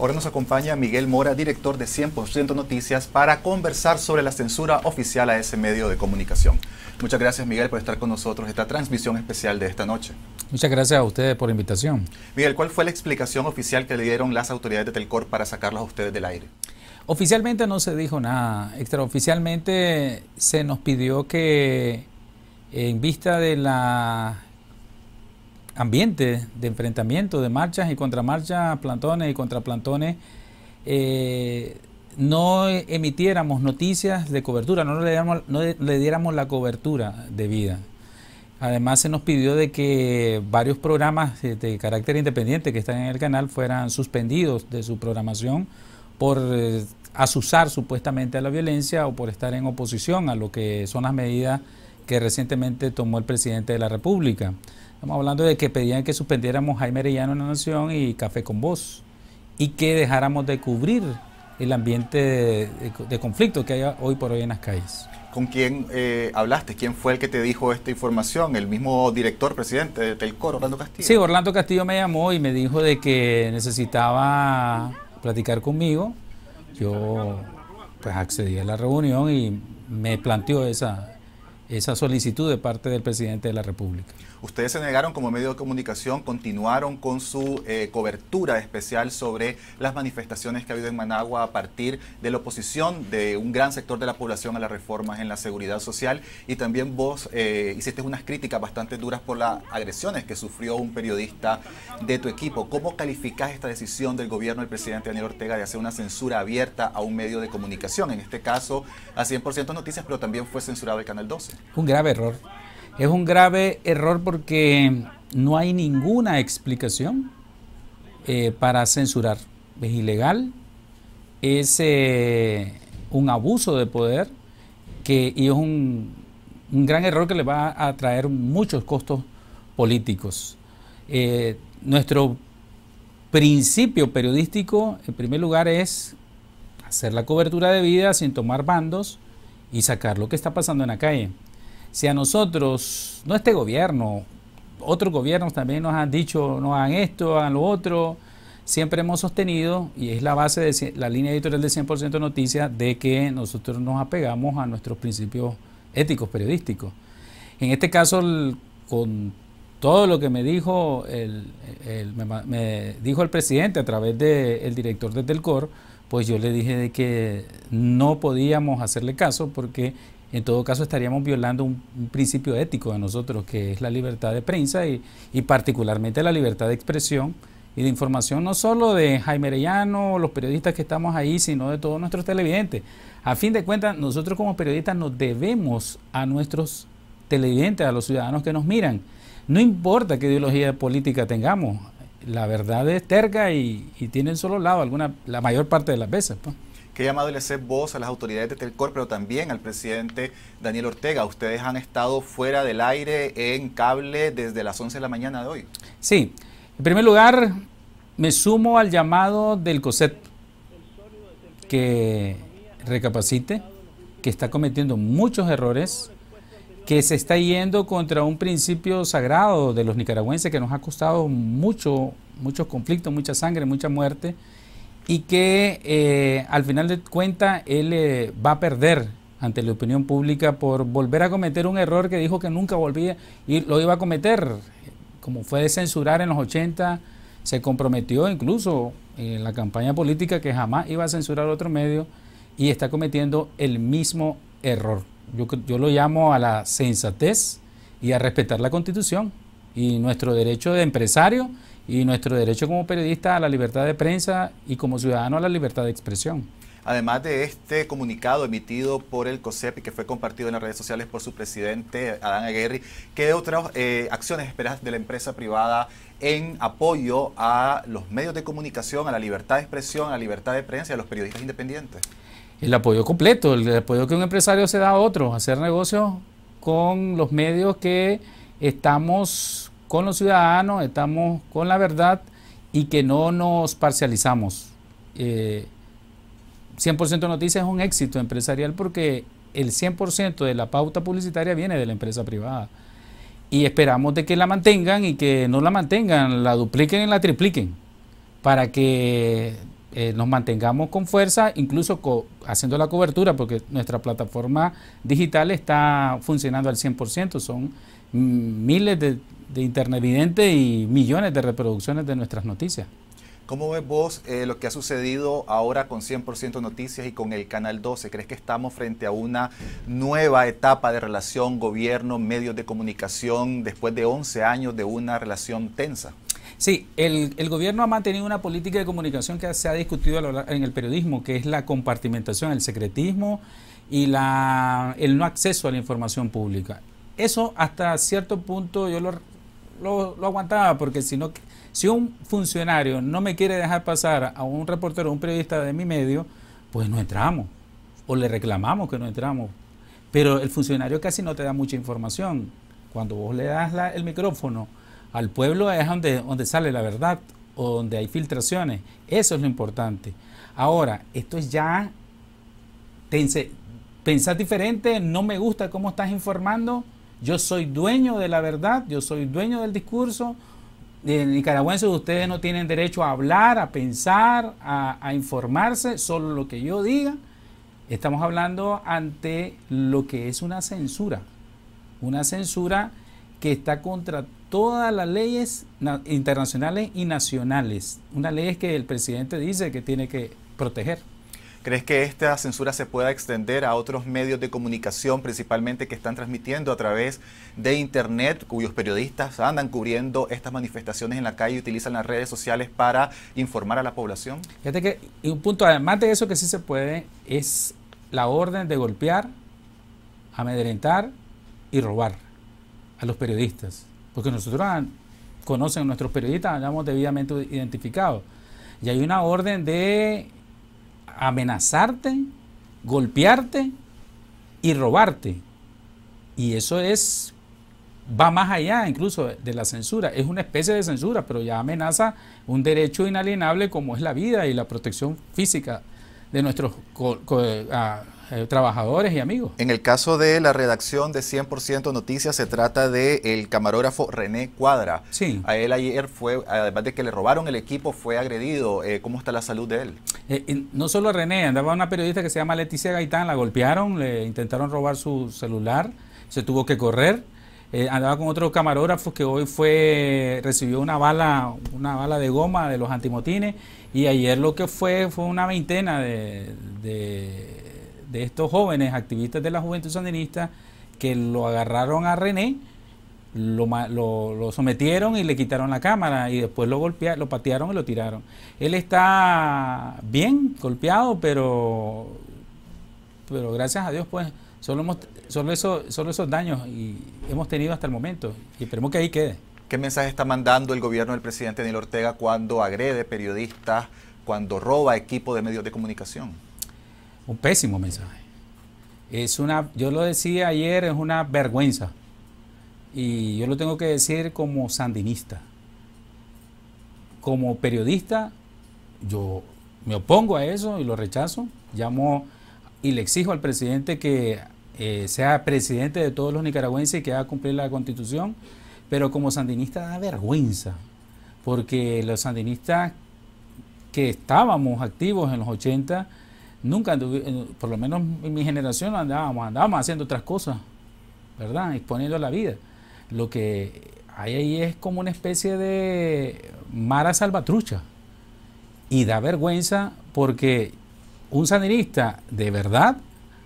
Ahora nos acompaña Miguel Mora, director de 100% Noticias, para conversar sobre la censura oficial a ese medio de comunicación. Muchas gracias, Miguel, por estar con nosotros en esta transmisión especial de esta noche. Muchas gracias a ustedes por la invitación. Miguel, ¿cuál fue la explicación oficial que le dieron las autoridades de Telcor para sacarlos a ustedes del aire? Oficialmente no se dijo nada. Extraoficialmente se nos pidió que, en vista de la ambiente de enfrentamiento, de marchas y contramarchas, plantones y contraplantones, eh, no emitiéramos noticias de cobertura, no le, diéramos, la cobertura debida. Además se nos pidió de que varios programas de carácter independiente que están en el canal fueran suspendidos de su programación por eh, asusar supuestamente a la violencia o por estar en oposición a lo que son las medidas que recientemente tomó el presidente de la República. Estamos hablando de que pedían que suspendiéramos Jaime Arellano en la Nación y Café con Voz y que dejáramos de cubrir el ambiente de, conflicto que hay hoy por hoy en las calles. ¿Con quién eh, hablaste? ¿Quién fue el que te dijo esta información? ¿El mismo director presidente del Coro, Orlando Castillo? Sí, Orlando Castillo me llamó y me dijo de que necesitaba platicar conmigo. Yo pues accedí a la reunión y me planteó esa, esa solicitud de parte del presidente de la República. Ustedes se negaron como medio de comunicación, continuaron con su eh, cobertura especial sobre las manifestaciones que ha habido en Managua a partir de la oposición de un gran sector de la población a las reformas en la seguridad social y también vos eh, hiciste unas críticas bastante duras por las agresiones que sufrió un periodista de tu equipo. ¿Cómo calificás esta decisión del gobierno del presidente Daniel Ortega de hacer una censura abierta a un medio de comunicación? En este caso, a 100% noticias, pero también fue censurado el Canal 12. Un grave error. Es un grave error porque no hay ninguna explicación eh, para censurar. Es ilegal, es eh, un abuso de poder que, y es un, gran error que le va a traer muchos costos políticos. Eh, nuestro principio periodístico, en primer lugar, es hacer la cobertura de vida sin tomar bandos, y sacar lo que está pasando en la calle. Si a nosotros, no este gobierno, otros gobiernos también nos han dicho, no hagan esto, hagan lo otro, siempre hemos sostenido, y es la base de la línea editorial de 100% Noticias, de que nosotros nos apegamos a nuestros principios éticos periodísticos. En este caso, con todo lo que me dijo el, me, dijo el presidente a través del director de Telcor, pues yo le dije de que no podíamos hacerle caso porque en todo caso estaríamos violando un, principio ético de nosotros, que es la libertad de prensa y, particularmente la libertad de expresión y de información, no solo de Jaime Arellano, los periodistas que estamos ahí, sino de todos nuestros televidentes. A fin de cuentas, nosotros como periodistas nos debemos a nuestros televidentes, a los ciudadanos que nos miran. No importa qué ideología política tengamos, la verdad es terga y, y tiene solo lado alguna, la mayor parte de las veces. Pues. ¿Qué llamado le haces vos a las autoridades de Telcor, pero también al presidente Daniel Ortega? Ustedes han estado fuera del aire en cable desde las 11 de la mañana de hoy. Sí, en primer lugar me sumo al llamado del COSET que recapacite, que está cometiendo muchos errores que se está yendo contra un principio sagrado de los nicaragüenses que nos ha costado mucho, muchos conflictos, mucha sangre, mucha muerte, y que eh, al final de cuentas él eh, va a perder ante la opinión pública por volver a cometer un error que dijo que nunca volvía y lo iba a cometer, como fue de censurar en los 80, se comprometió incluso en la campaña política que jamás iba a censurar otro medio y está cometiendo el mismo error yo, yo lo llamo a la sensatez y a respetar la constitución y nuestro derecho de empresario y nuestro derecho como periodista a la libertad de prensa y como ciudadano a la libertad de expresión. Además de este comunicado emitido por el COSEP y que fue compartido en las redes sociales por su presidente Adán Aguirre, ¿qué otras eh, acciones esperas de la empresa privada en apoyo a los medios de comunicación, a la libertad de expresión, a la libertad de prensa y a los periodistas independientes? el apoyo completo, el apoyo que un empresario se da a otro, hacer negocios con los medios que estamos con los ciudadanos, estamos con la verdad y que no nos parcializamos. 100% eh, Noticias es un éxito empresarial porque el 100% de la pauta publicitaria viene de la empresa privada. Y esperamos de que la mantengan y que no la mantengan, la dupliquen y la tripliquen para que eh, nos mantengamos con fuerza, incluso haciendo la cobertura, porque nuestra plataforma digital está funcionando al 100%, son miles de, de y millones de reproducciones de nuestras noticias. ¿Cómo ves vos eh, lo que ha sucedido ahora con 100% Noticias y con el Canal 12? ¿Crees que estamos frente a una nueva etapa de relación gobierno, medios de comunicación, después de 11 años de una relación tensa? Sí, el, el, gobierno ha mantenido una política de comunicación que se ha discutido en el periodismo, que es la compartimentación, el secretismo y la, el no acceso a la información pública. Eso hasta cierto punto yo lo, aguantaba, porque si, no, si un funcionario no me quiere dejar pasar a un reportero o un periodista de mi medio, pues no entramos o le reclamamos que no entramos. Pero el funcionario casi no te da mucha información. Cuando vos le das el micrófono, al pueblo es donde, donde sale la verdad o donde hay filtraciones. Eso es lo importante. Ahora, esto es ya, pensar diferente, no me gusta cómo estás informando, yo soy dueño de la verdad, yo soy dueño del discurso. nicaragüenses, ustedes no tienen derecho a hablar, a pensar, a informarse, solo lo que yo diga. Estamos hablando ante lo que es una censura, una censura que está contra todas las leyes internacionales y nacionales. Unas leyes que el presidente dice que tiene que proteger. ¿Crees que esta censura se pueda extender a otros medios de comunicación, principalmente que están transmitiendo a través de Internet, cuyos periodistas andan cubriendo estas manifestaciones en la calle y utilizan las redes sociales para informar a la población? Fíjate que un punto, además de eso que sí se puede, es la orden de golpear, amedrentar y robar a los periodistas porque nosotros conocen nuestros periodistas, hayamos debidamente identificados. Y hay una orden de amenazarte, golpearte y robarte. Y eso es va más allá incluso de la censura, es una especie de censura, pero ya amenaza un derecho inalienable como es la vida y la protección física de nuestros ah, eh, trabajadores y amigos. En el caso de la redacción de 100% Noticias, se trata del el camarógrafo René Cuadra. Sí. A él ayer fue, además de que le robaron el equipo, fue agredido. Eh, ¿Cómo está la salud de él? Eh, no solo René, andaba una periodista que se llama Leticia Gaitán, la golpearon, le intentaron robar su celular, se tuvo que correr. andaba con otro camarógrafo que hoy fue recibió una bala una bala de goma de los antimotines y ayer lo que fue fue una veintena de de estos jóvenes activistas de la juventud sandinista que lo agarraron a René, lo, sometieron y le quitaron la cámara y después lo golpearon, lo patearon y lo tiraron. Él está bien golpeado, pero, pero gracias a Dios pues solo, hemos, solo, solo esos daños y hemos tenido hasta el momento y esperemos que ahí quede. ¿Qué mensaje está mandando el gobierno del presidente Daniel Ortega cuando agrede periodistas, cuando roba equipo de medios de comunicación? Un pésimo mensaje. Es una, yo lo decía ayer, es una vergüenza. Y yo lo tengo que decir como sandinista. Como periodista, yo me opongo a eso y lo rechazo. Llamo y le exijo al presidente que eh, sea presidente de todos los nicaragüenses y que haga cumplir la constitución, pero como sandinista da vergüenza, porque los sandinistas que estábamos activos en los 80 nunca por lo menos en mi generación andábamos, andábamos haciendo otras cosas, ¿verdad? Exponiendo la vida. Lo que hay ahí es como una especie de mara salvatrucha. Y da vergüenza porque un saninista de verdad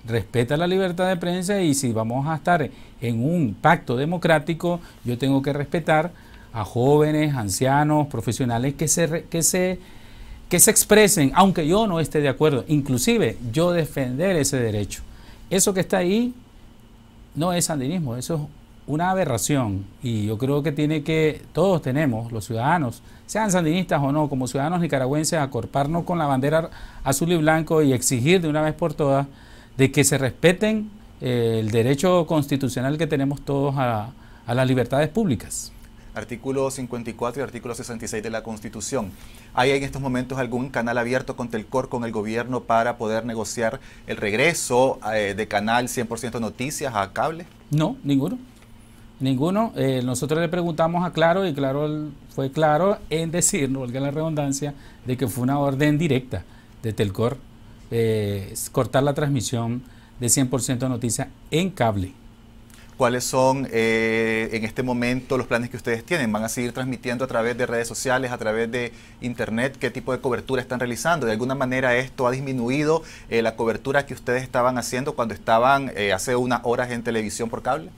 respeta la libertad de prensa y si vamos a estar en un pacto democrático, yo tengo que respetar a jóvenes, ancianos, profesionales que se, que se que se expresen, aunque yo no esté de acuerdo, inclusive yo defender ese derecho. Eso que está ahí no es sandinismo, eso es una aberración y yo creo que tiene que, todos tenemos, los ciudadanos, sean sandinistas o no, como ciudadanos nicaragüenses, acorparnos con la bandera azul y blanco y exigir de una vez por todas de que se respeten eh, el derecho constitucional que tenemos todos a las libertades públicas artículo 54 y artículo 66 de la Constitución. ¿Hay en estos momentos algún canal abierto con Telcor, con el gobierno, para poder negociar el regreso eh, de canal 100% noticias a cable? No, ninguno. Ninguno. Eh, nosotros le preguntamos a Claro y Claro fue claro en decir, no valga la redundancia, de que fue una orden directa de Telcor eh, cortar la transmisión de 100% noticias en cable cuáles son eh, en este momento los planes que ustedes tienen. ¿Van a seguir transmitiendo a través de redes sociales, a través de Internet? ¿Qué tipo de cobertura están realizando? ¿De alguna manera esto ha disminuido eh, la cobertura que ustedes estaban haciendo cuando estaban eh, hace unas horas en televisión por cable?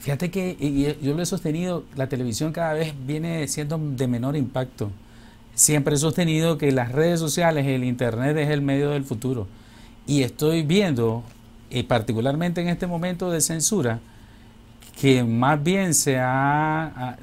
Fíjate que yo lo he sostenido, la televisión cada vez viene siendo de menor impacto. Siempre he sostenido que las redes sociales, el Internet es el medio del futuro. Y estoy viendo, particularmente en este momento de censura, que más bien se ha,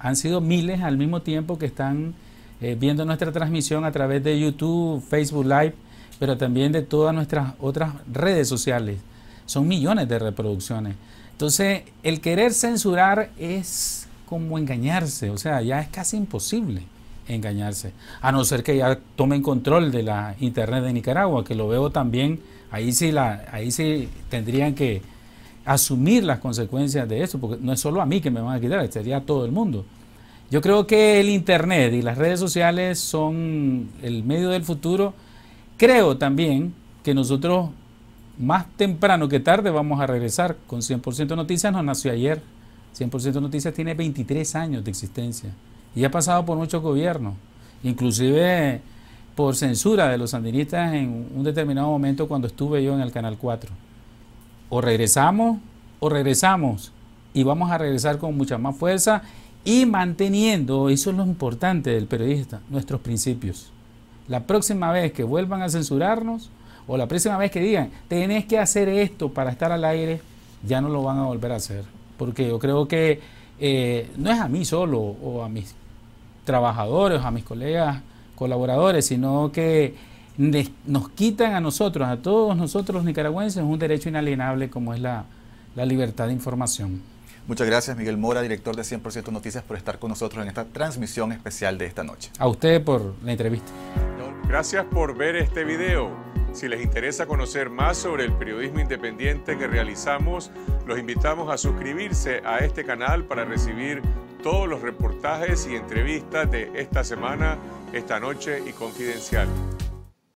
han sido miles al mismo tiempo que están eh, viendo nuestra transmisión a través de YouTube, Facebook Live, pero también de todas nuestras otras redes sociales. Son millones de reproducciones. Entonces, el querer censurar es como engañarse, o sea, ya es casi imposible engañarse, a no ser que ya tomen control de la Internet de Nicaragua, que lo veo también, ahí sí, la, ahí sí tendrían que asumir las consecuencias de eso, porque no es solo a mí que me van a quitar, sería a todo el mundo. Yo creo que el Internet y las redes sociales son el medio del futuro. Creo también que nosotros más temprano que tarde vamos a regresar con 100% Noticias, no nació ayer. 100% Noticias tiene 23 años de existencia y ha pasado por muchos gobiernos, inclusive por censura de los sandinistas en un determinado momento cuando estuve yo en el Canal 4 o regresamos o regresamos y vamos a regresar con mucha más fuerza y manteniendo, eso es lo importante del periodista, nuestros principios. La próxima vez que vuelvan a censurarnos o la próxima vez que digan, tenés que hacer esto para estar al aire, ya no lo van a volver a hacer. Porque yo creo que eh, no es a mí solo o a mis trabajadores, a mis colegas colaboradores, sino que nos quitan a nosotros, a todos nosotros nicaragüenses, un derecho inalienable como es la, la libertad de información. Muchas gracias, Miguel Mora, director de 100% Noticias, por estar con nosotros en esta transmisión especial de esta noche. A usted por la entrevista. Gracias por ver este video. Si les interesa conocer más sobre el periodismo independiente que realizamos, los invitamos a suscribirse a este canal para recibir todos los reportajes y entrevistas de esta semana, esta noche y confidencial.